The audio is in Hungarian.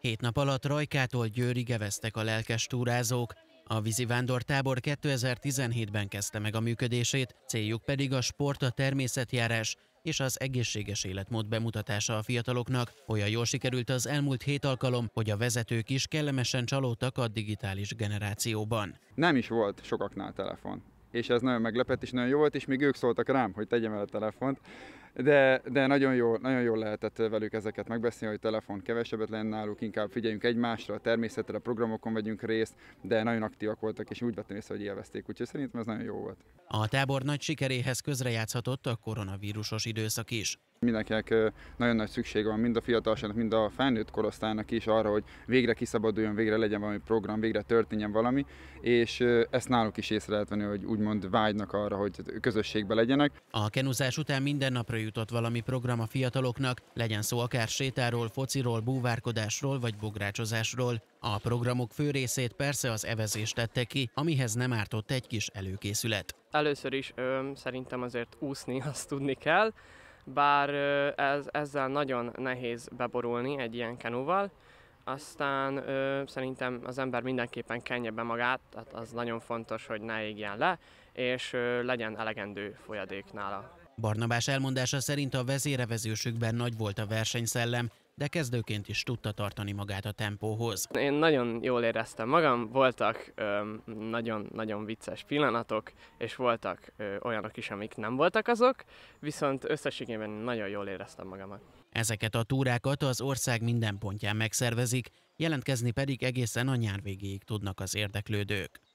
Hét nap alatt Rajkától Győri geveztek a lelkes túrázók, a vízi vándortábor 2017-ben kezdte meg a működését, céljuk pedig a sport, a természetjárás és az egészséges életmód bemutatása a fiataloknak. Olyan jól sikerült az elmúlt hét alkalom, hogy a vezetők is kellemesen csalódtak a digitális generációban. Nem is volt sokaknál telefon és ez nagyon meglepett, és nagyon jó volt, és még ők szóltak rám, hogy tegyem el a telefont, de, de nagyon, jól, nagyon jól lehetett velük ezeket megbeszélni, hogy telefon kevesebbet lenne náluk, inkább figyeljünk egymásra, a természetre, a programokon vegyünk részt, de nagyon aktívak voltak, és úgy vettem észre, hogy élvezték, úgyhogy szerintem ez nagyon jó volt. A tábor nagy sikeréhez közrejátszhatott a koronavírusos időszak is. Mindenkinek nagyon nagy szükség van, mind a fiatalságnak, mind a felnőtt korosztálynak is arra, hogy végre kiszabaduljon, végre legyen valami program, végre történjen valami, és ezt náluk is észre lehet venni, hogy úgymond vágynak arra, hogy közösségbe legyenek. A kenuzás után minden napra jutott valami program a fiataloknak, legyen szó akár sétáról, fociról, búvárkodásról vagy bográcsozásról. A programok fő részét persze az evezés tette ki, amihez nem ártott egy kis előkészület. Először is ö, szerintem azért úszni azt tudni kell, bár ez, ezzel nagyon nehéz beborulni egy ilyen kenúval, aztán ö, szerintem az ember mindenképpen kenje be magát, tehát az nagyon fontos, hogy ne égjen le, és ö, legyen elegendő folyadék nála. Barnabás elmondása szerint a vezérevezősükben nagy volt a versenyszellem, de kezdőként is tudta tartani magát a tempóhoz. Én nagyon jól éreztem magam, voltak nagyon-nagyon vicces pillanatok, és voltak ö, olyanok is, amik nem voltak azok, viszont összességében nagyon jól éreztem magamat. Ezeket a túrákat az ország minden pontján megszervezik, jelentkezni pedig egészen a nyár végéig tudnak az érdeklődők.